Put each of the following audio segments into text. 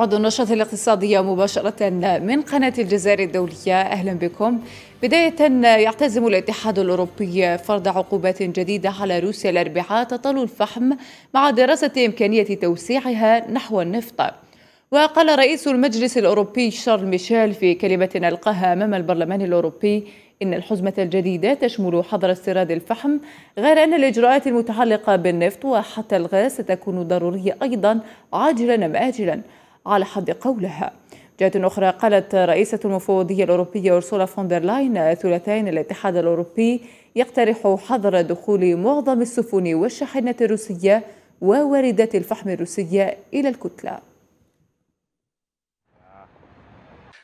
موعد النشرة الاقتصادية مباشرة من قناة الجزائر الدولية أهلا بكم بداية يعتزم الاتحاد الأوروبي فرض عقوبات جديدة على روسيا الأربعاء تطل الفحم مع دراسة إمكانية توسيعها نحو النفط وقال رئيس المجلس الأوروبي شارل ميشيل في كلمة ألقاها أمام البرلمان الأوروبي إن الحزمة الجديدة تشمل حظر استيراد الفحم غير أن الإجراءات المتعلقة بالنفط وحتى الغاز ستكون ضرورية أيضا عاجلا أم آجلا على حد قولها جهة أخرى قالت رئيسة المفوضية الأوروبية أرسولا فون دير لاين ثلاثين الاتحاد الأوروبي يقترح حظر دخول معظم السفن والشاحنات الروسية وواردات الفحم الروسية إلى الكتلة.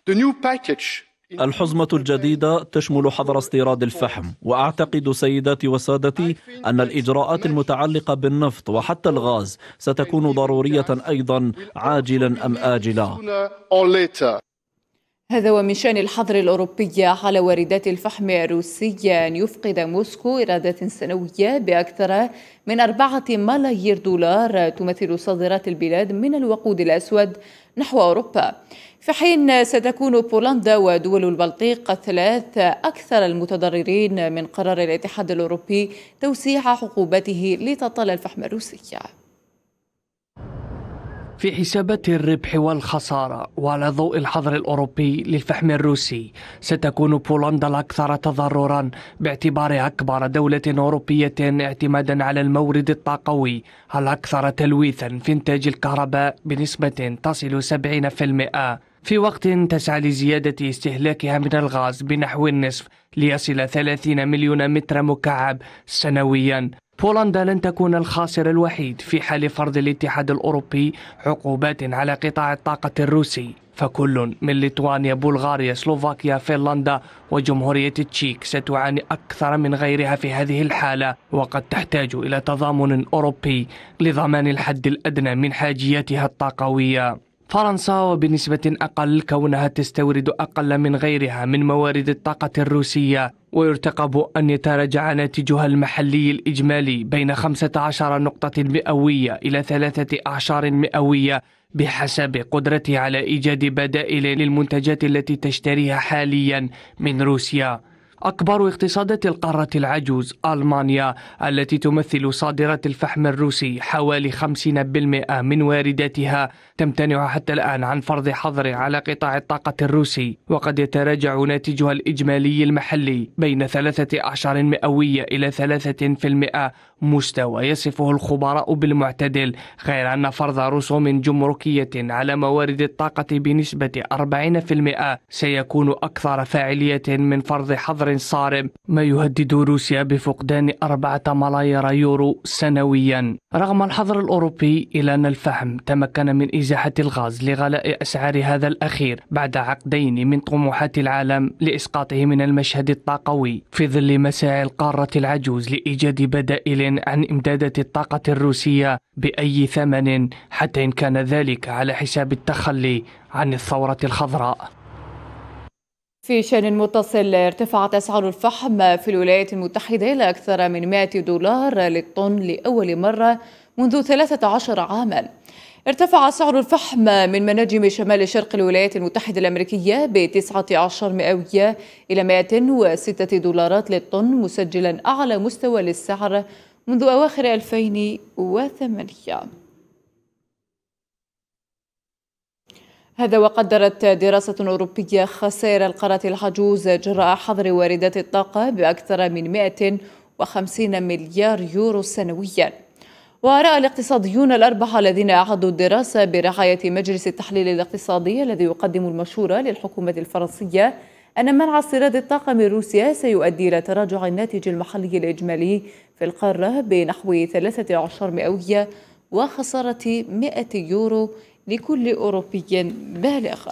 The new package الحزمة الجديدة تشمل حظر استيراد الفحم وأعتقد سيداتي وسادتي أن الإجراءات المتعلقة بالنفط وحتى الغاز ستكون ضرورية أيضا عاجلا أم آجلا هذا ومن شأن الحظر الأوروبي على واردات الفحم الروسي أن يفقد موسكو إيرادات سنوية بأكثر من أربعة ملايير دولار تمثل صادرات البلاد من الوقود الأسود نحو أوروبا في حين ستكون بولندا ودول البلطيق الثلاث أكثر المتضررين من قرار الاتحاد الأوروبي توسيع عقوبته لتطال الفحم الروسي في حسابات الربح والخسارة وعلى ضوء الحظر الأوروبي للفحم الروسي ستكون بولندا الأكثر تضررا باعتبارها أكبر دولة أوروبية اعتمادا على المورد الطاقوي الأكثر تلويثا في إنتاج الكهرباء بنسبة تصل 70% في وقت تسعى لزيادة استهلاكها من الغاز بنحو النصف ليصل 30 مليون متر مكعب سنويا بولندا لن تكون الخاسر الوحيد في حال فرض الاتحاد الأوروبي عقوبات على قطاع الطاقة الروسي فكل من ليتوانيا بلغاريا سلوفاكيا فنلندا وجمهورية التشيك ستعاني أكثر من غيرها في هذه الحالة وقد تحتاج إلى تضامن أوروبي لضمان الحد الأدنى من حاجياتها الطاقوية فرنسا وبنسبة أقل كونها تستورد أقل من غيرها من موارد الطاقة الروسية ويرتقب أن يتراجع ناتجها المحلي الإجمالي بين 15 نقطة مئوية إلى ثلاثة أعشار مئوية بحسب قدرته على إيجاد بدائل للمنتجات التي تشتريها حاليا من روسيا أكبر اقتصادات القارة العجوز ألمانيا التي تمثل صادرات الفحم الروسي حوالي 50% من وارداتها تمتنع حتى الآن عن فرض حظر على قطاع الطاقة الروسي وقد يتراجع ناتجها الإجمالي المحلي بين ثلاثة أعشار مئوية إلى 3% مستوى يصفه الخبراء بالمعتدل غير أن فرض رسوم جمركية على موارد الطاقة بنسبة 40% سيكون أكثر فاعلية من فرض حظر خطر صارم ما يهدد روسيا بفقدان أربعة ملايير يورو سنويا رغم الحظر الأوروبي إلا أن الفحم تمكن من إزاحة الغاز لغلاء أسعار هذا الأخير بعد عقدين من طموحات العالم لإسقاطه من المشهد الطاقوي في ظل مساعي القارة العجوز لإيجاد بدائل عن إمدادات الطاقة الروسية بأي ثمن حتى إن كان ذلك على حساب التخلي عن الثورة الخضراء في شان متصل ارتفعت أسعار الفحم في الولايات المتحدة إلى أكثر من 100 دولار للطن لأول مرة منذ 13 عاماً ارتفع سعر الفحم من مناجم شمال شرق الولايات المتحدة الأمريكية ب 19 مئوية إلى 106 دولارات للطن مسجلا أعلى مستوى للسعر منذ أواخر 2008 هذا وقدرت دراسة أوروبية خسائر القارة الحجوز جراء حظر واردات الطاقة بأكثر من 150 مليار يورو سنويا ورأى الاقتصاديون الأربعة الذين أعدوا الدراسة برعاية مجلس التحليل الاقتصادي الذي يقدم المشورة للحكومة الفرنسية أن منع استيراد الطاقة من روسيا سيؤدي إلى تراجع الناتج المحلي الإجمالي في القارة بنحو 13 مئوية وخسارة 100 يورو لكل أوروبي بالغ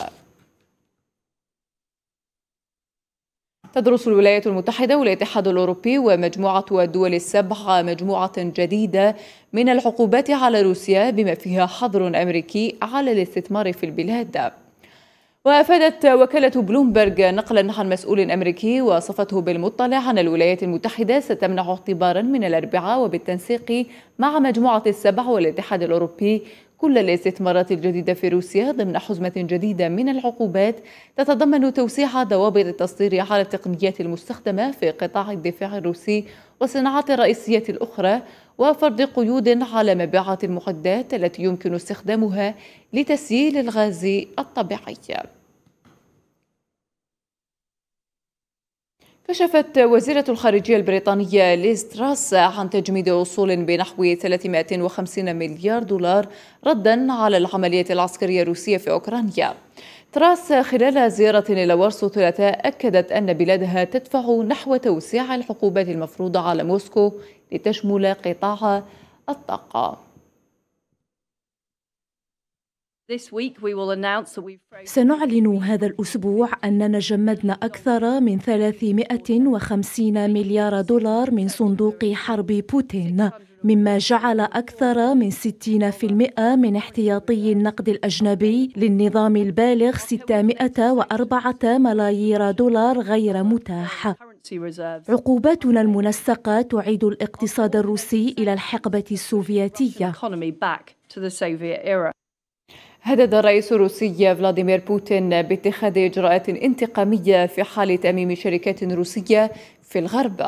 تدرس الولايات المتحدة والاتحاد الأوروبي ومجموعة الدول السبع مجموعة جديدة من العقوبات على روسيا بما فيها حظر أمريكي على الاستثمار في البلاد وأفادت وكالة بلومبرج نقلا عن مسؤول أمريكي وصفته بالمطلع عن الولايات المتحدة ستمنع اعتبارا من الأربعاء وبالتنسيق مع مجموعة السبع والاتحاد الأوروبي كل الاستثمارات الجديدة في روسيا ضمن حزمة جديدة من العقوبات تتضمن توسيع ضوابط التصدير على التقنيات المستخدمة في قطاع الدفاع الروسي والصناعات الرئيسية الأخرى وفرض قيود على مبيعات المعدات التي يمكن استخدامها لتسييل الغاز الطبيعي كشفت وزيرة الخارجية البريطانية ليز تراس عن تجميد وصول بنحو 350 مليار دولار ردا على العملية العسكرية الروسية في أوكرانيا تراس خلال زيارة إلى وارسو ثلاثاء أكدت أن بلادها تدفع نحو توسيع الحقوبات المفروضة على موسكو لتشمل قطاع الطاقة سنعلن هذا الأسبوع أننا جمدنا أكثر من 350 مليار دولار من صندوق حرب بوتين مما جعل أكثر من 60% من احتياطي النقد الأجنبي للنظام البالغ 604 ملايير دولار غير متاح عقوباتنا المنسقة تعيد الاقتصاد الروسي إلى الحقبة السوفيتية هدد الرئيس الروسي فلاديمير بوتين باتخاذ اجراءات انتقاميه في حال تاميم شركات روسيه في الغرب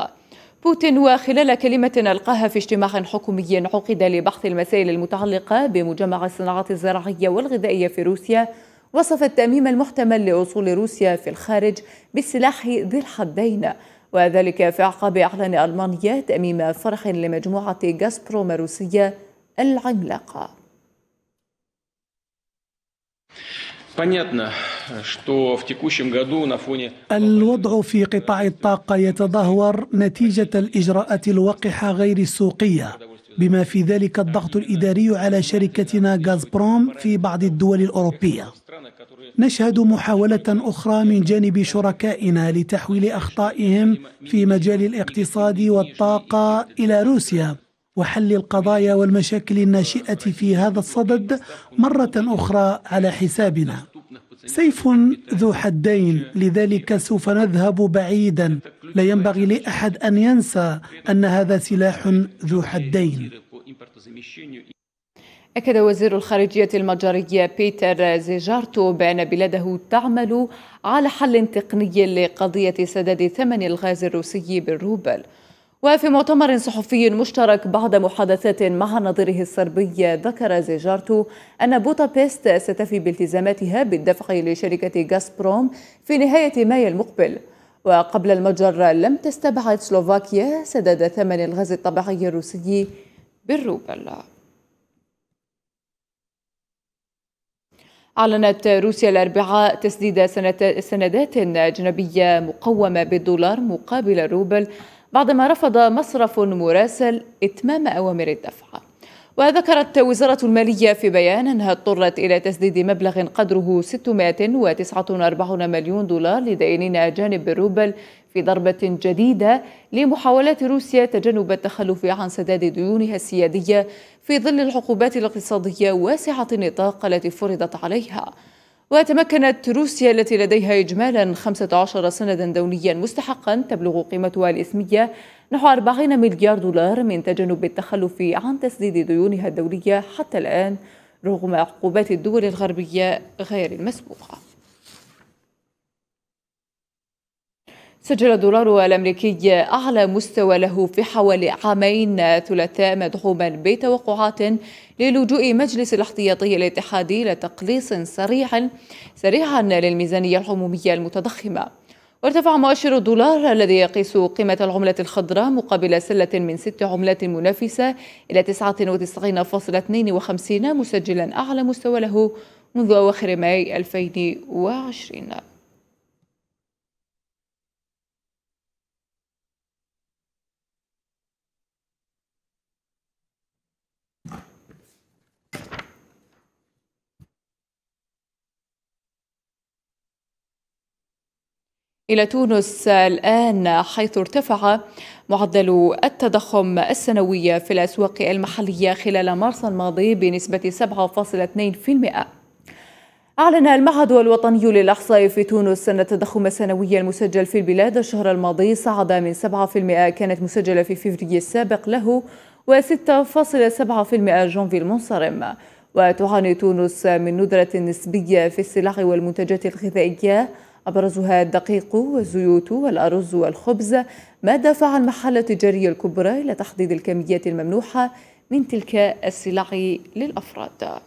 بوتين وخلال كلمة ألقاها في اجتماع حكومي عقد لبحث المسائل المتعلقة بمجمع الصناعات الزراعية والغذائية في روسيا وصف التأميم المحتمل لأصول روسيا في الخارج بالسلاح ذي الحدين وذلك في أعقاب إعلان ألمانيا تأميم فرح لمجموعة غازبروم الروسية العملاقة الوضع في قطاع الطاقة يتدهور نتيجة الإجراءات الوقحة غير السوقية بما في ذلك الضغط الإداري على شركتنا غازبروم في بعض الدول الأوروبية نشهد محاولة أخرى من جانب شركائنا لتحويل أخطائهم في مجال الاقتصاد والطاقة إلى روسيا وحل القضايا والمشاكل الناشئة في هذا الصدد مرة أخرى على حسابنا سيف ذو حدين لذلك سوف نذهب بعيدا لا ينبغي لأحد أن ينسى أن هذا سلاح ذو حدين أكد وزير الخارجية المجرية بيتر زيجارتو بأن بلاده تعمل على حل تقني لقضية سداد ثمن الغاز الروسي بالروبل وفي مؤتمر صحفي مشترك بعد محادثات مع نظيره الصربي ذكر زيجارتو أن بوتابيست ستفي بالتزاماتها بالدفع لشركة غازبروم في نهاية ماي المقبل وقبل المجر لم تستبعد سلوفاكيا سداد ثمن الغاز الطبيعي الروسي بالروبل أعلنت روسيا الأربعاء تسديد سندات أجنبية مقومة بالدولار مقابل الروبل بعدما رفض مصرف مراسل إتمام أوامر الدفع وذكرت وزارة المالية في بيان أنها اضطرت إلى تسديد مبلغ قدره 649 مليون دولار لدائنين أجانب بالروبل في ضربة جديدة لمحاولات روسيا تجنب التخلف عن سداد ديونها السيادية في ظل العقوبات الاقتصادية واسعة النطاق التي فرضت عليها وتمكنت روسيا التي لديها إجمالا 15 سندا دوليا مستحقا تبلغ قيمتها الإسمية نحو 40 مليار دولار من تجنب التخلف عن تسديد ديونها الدولية حتى الآن رغم عقوبات الدول الغربية غير المسبوقة سجل الدولار الأمريكي أعلى مستوى له في حوالي عامين ثلاثاء مدعوما بتوقعات للجوء مجلس الاحتياطي الاتحادي لتقليص سريع سريعا للميزانية العمومية المتضخمة وارتفع مؤشر الدولار الذي يقيس قيمة العملة الخضراء مقابل سلة من ست عملات منافسة إلى 99.52 مسجلا أعلى مستوى له منذ أواخر ماي 2020 إلى تونس الآن حيث ارتفع معدل التضخم السنوي في الأسواق المحلية خلال مارس الماضي بنسبة 7.2%. أعلن المعهد الوطني للإحصاء في تونس أن التضخم السنوي المسجل في البلاد الشهر الماضي صعد من 7% كانت مسجلة في فبراير السابق له و6.7% جانفي المنصرم. وتعاني تونس من ندرة نسبية في السلع والمنتجات الغذائية أبرزها الدقيق والزيوت والأرز والخبز ما دفع المحل التجاري الكبرى إلى تحديد الكميات الممنوحة من تلك السلع للأفراد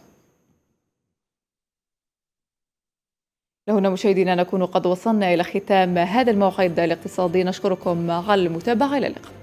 لهنا مشاهدينا نكون قد وصلنا إلى ختام هذا الموعد الاقتصادي نشكركم على المتابعة إلى اللقاء